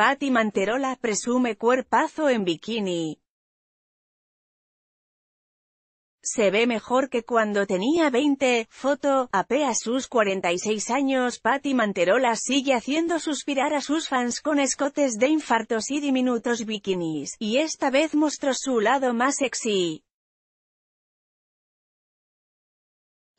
Patti Manterola presume cuerpazo en bikini. Se ve mejor que cuando tenía 20, foto, apea sus 46 años Patti Manterola sigue haciendo suspirar a sus fans con escotes de infartos y diminutos bikinis, y esta vez mostró su lado más sexy.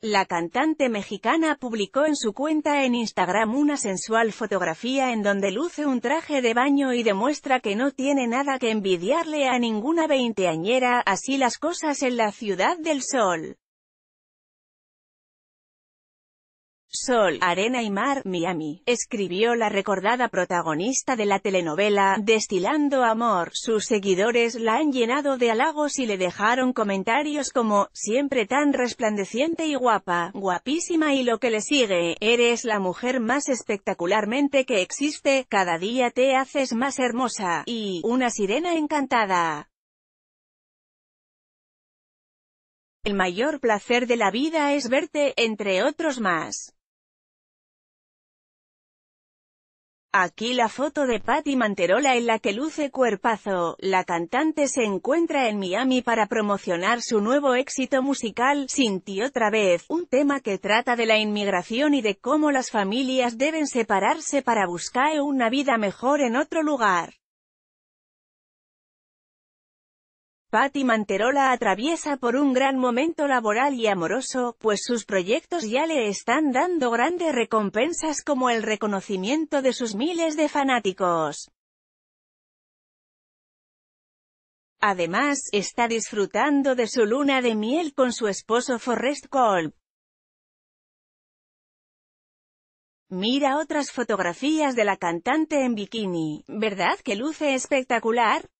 La cantante mexicana publicó en su cuenta en Instagram una sensual fotografía en donde luce un traje de baño y demuestra que no tiene nada que envidiarle a ninguna veinteañera, así las cosas en la Ciudad del Sol. Sol, Arena y Mar, Miami, escribió la recordada protagonista de la telenovela, Destilando Amor, sus seguidores la han llenado de halagos y le dejaron comentarios como, siempre tan resplandeciente y guapa, guapísima y lo que le sigue, eres la mujer más espectacularmente que existe, cada día te haces más hermosa, y, una sirena encantada. El mayor placer de la vida es verte, entre otros más. Aquí la foto de Patti Manterola en la que luce cuerpazo, la cantante se encuentra en Miami para promocionar su nuevo éxito musical, Sin ti otra vez, un tema que trata de la inmigración y de cómo las familias deben separarse para buscar una vida mejor en otro lugar. Patti Manterola atraviesa por un gran momento laboral y amoroso, pues sus proyectos ya le están dando grandes recompensas como el reconocimiento de sus miles de fanáticos. Además, está disfrutando de su luna de miel con su esposo Forrest Kolb. Mira otras fotografías de la cantante en bikini, ¿verdad que luce espectacular?